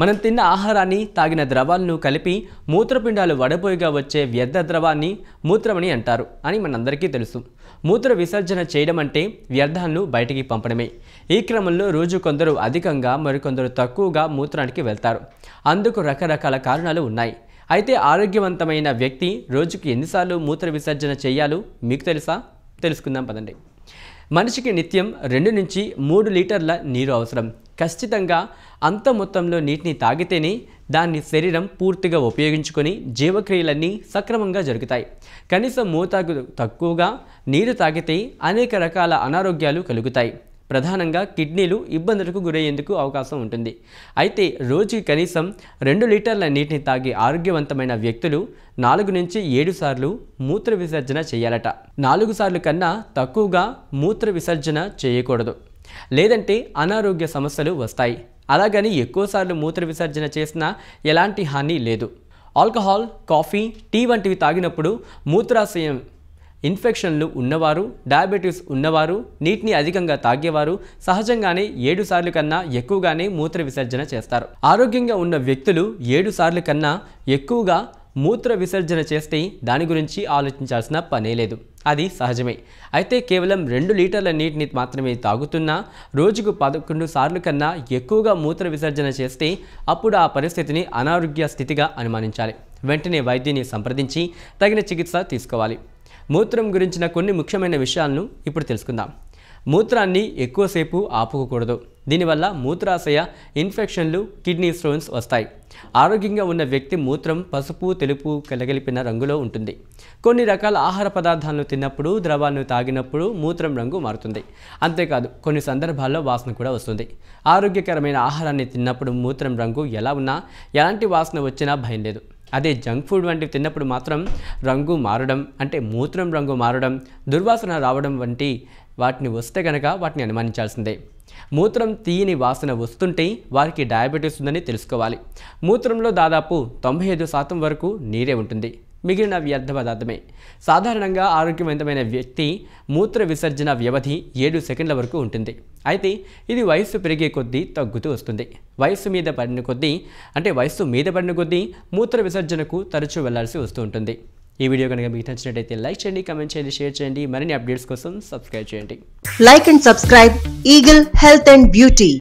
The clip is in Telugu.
మనం తిన్న ఆహారాన్ని తాగిన ద్రవాలను కలిపి మూత్రపిండాలు వడపోయిగా వచ్చే వ్యర్థ ద్రవాన్ని మూత్రమని అంటారు అని మనందరికీ తెలుసు మూత్ర విసర్జన చేయడం అంటే వ్యర్థాలను బయటికి పంపడమే ఈ క్రమంలో రోజు కొందరు అధికంగా మరికొందరు తక్కువగా మూత్రానికి వెళ్తారు అందుకు రకరకాల కారణాలు ఉన్నాయి అయితే ఆరోగ్యవంతమైన వ్యక్తి రోజుకి ఎన్నిసార్లు మూత్ర విసర్జన చేయాలో మీకు తెలుసా తెలుసుకుందాం పదండి మనిషికి నిత్యం రెండు నుంచి మూడు లీటర్ల నీరు అవసరం ఖచ్చితంగా అంత మొత్తంలో నీటిని తాగితేనే దాన్ని శరీరం పూర్తిగా ఉపయోగించుకొని జీవక్రియలన్నీ సక్రమంగా జరుగుతాయి కనీసం మూతాకు తక్కువగా నీరు తాగితే అనేక రకాల అనారోగ్యాలు కలుగుతాయి ప్రధానంగా కిడ్నీలు ఇబ్బందులకు గురయ్యేందుకు అవకాశం ఉంటుంది అయితే రోజుకి కనీసం రెండు లీటర్ల నీటిని తాగి ఆరోగ్యవంతమైన వ్యక్తులు నాలుగు నుంచి ఏడు సార్లు మూత్ర విసర్జన చేయాలట నాలుగు సార్లు కన్నా తక్కువగా మూత్ర విసర్జన చేయకూడదు లేదంటే అనారోగ్య సమస్యలు వస్తాయి అలాగని ఎక్కువసార్లు మూత్ర విసర్జన చేసినా ఎలాంటి హాని లేదు ఆల్కహాల్ కాఫీ టీ వంటివి తాగినప్పుడు మూత్రాశయం ఇన్ఫెక్షన్లు ఉన్నవారు డయాబెటీస్ ఉన్నవారు నీటిని అధికంగా తాగేవారు సహజంగానే ఏడు సార్లు కన్నా ఎక్కువగానే మూత్ర విసర్జన చేస్తారు ఆరోగ్యంగా ఉన్న వ్యక్తులు ఏడు సార్లు కన్నా ఎక్కువగా మూత్ర విసర్జన చేస్తే దాని గురించి ఆలోచించాల్సిన పనే లేదు అది సహజమే అయితే కేవలం రెండు లీటర్ల నీటిని మాత్రమే తాగుతున్నా రోజుకు పదకొండు సార్లు కన్నా ఎక్కువగా మూత్ర విసర్జన చేస్తే అప్పుడు ఆ పరిస్థితిని అనారోగ్య స్థితిగా అనుమానించాలి వెంటనే వైద్యుని సంప్రదించి తగిన చికిత్స తీసుకోవాలి మూత్రం గురించిన కొన్ని ముఖ్యమైన విషయాలను ఇప్పుడు తెలుసుకుందాం మూత్రాన్ని ఎక్కువసేపు ఆపుకోకూడదు దీనివల్ల మూత్రాశయ ఇన్ఫెక్షన్లు కిడ్నీ స్టోన్స్ వస్తాయి ఆరోగ్యంగా ఉన్న వ్యక్తి మూత్రం పసుపు తెలుపు కలగలిపిన రంగులో ఉంటుంది కొన్ని రకాల ఆహార పదార్థాలను తిన్నప్పుడు ద్రవాలను తాగినప్పుడు మూత్రం రంగు మారుతుంది అంతేకాదు కొన్ని సందర్భాల్లో వాసన కూడా వస్తుంది ఆరోగ్యకరమైన ఆహారాన్ని తిన్నప్పుడు మూత్రం రంగు ఎలా ఉన్నా ఎలాంటి వాసన వచ్చినా భయం లేదు అదే జంక్ ఫుడ్ వంటివి తిన్నప్పుడు మాత్రం రంగు మారడం అంటే మూత్రం రంగు మారడం దుర్వాసన రావడం వంటి వాటిని వస్తే గనక వాటిని అనుమానించాల్సిందే మూత్రం తీయని వాసన వస్తుంటే వారికి డయాబెటీస్ ఉందని తెలుసుకోవాలి మూత్రంలో దాదాపు తొంభై ఐదు శాతం వరకు నీరే ఉంటుంది మిగిలిన వ్యర్థ పదార్థమే సాధారణంగా ఆరోగ్యవంతమైన వ్యక్తి మూత్ర విసర్జన వ్యవధి ఏడు సెకండ్ల వరకు ఉంటుంది అయితే ఇది వయస్సు పెరిగే కొద్దీ తగ్గుతూ వస్తుంది వయస్సు మీద పడిన కొద్దీ అంటే వయస్సు మీద పడిన కొద్దీ మూత్ర విసర్జనకు తరచూ వెళ్లాల్సి వస్తూ ఉంటుంది ఈ వీడియో కనుక మీకు నచ్చినట్లయితే లైక్ చేయండి కమెంట్ చేయండి షేర్ చేయండి మరిన్ని అప్డేట్స్ కోసం సబ్స్క్రైబ్ చేయండి like and subscribe Eagle health and beauty